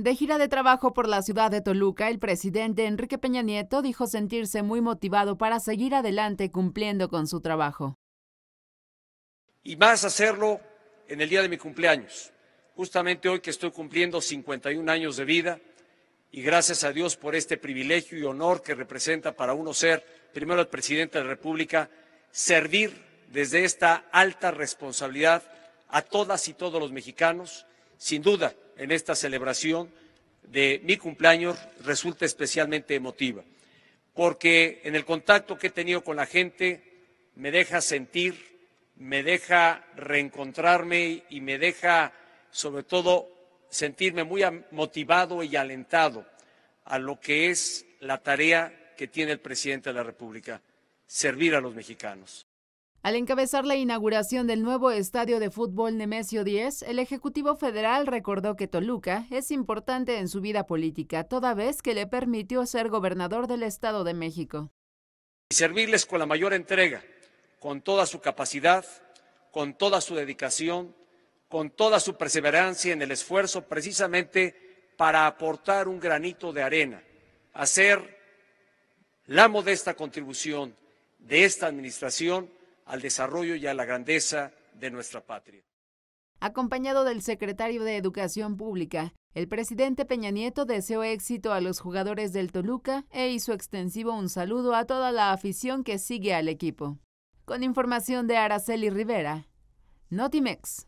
De gira de trabajo por la ciudad de Toluca, el presidente Enrique Peña Nieto dijo sentirse muy motivado para seguir adelante cumpliendo con su trabajo. Y más hacerlo en el día de mi cumpleaños, justamente hoy que estoy cumpliendo 51 años de vida y gracias a Dios por este privilegio y honor que representa para uno ser primero el presidente de la República, servir desde esta alta responsabilidad a todas y todos los mexicanos, sin duda en esta celebración de mi cumpleaños resulta especialmente emotiva, porque en el contacto que he tenido con la gente me deja sentir, me deja reencontrarme y me deja sobre todo sentirme muy motivado y alentado a lo que es la tarea que tiene el presidente de la República, servir a los mexicanos. Al encabezar la inauguración del nuevo estadio de fútbol Nemesio 10, el Ejecutivo Federal recordó que Toluca es importante en su vida política, toda vez que le permitió ser gobernador del Estado de México. Y servirles con la mayor entrega, con toda su capacidad, con toda su dedicación, con toda su perseverancia en el esfuerzo precisamente para aportar un granito de arena, hacer la modesta contribución de esta administración al desarrollo y a la grandeza de nuestra patria. Acompañado del secretario de Educación Pública, el presidente Peña Nieto deseó éxito a los jugadores del Toluca e hizo extensivo un saludo a toda la afición que sigue al equipo. Con información de Araceli Rivera, Notimex.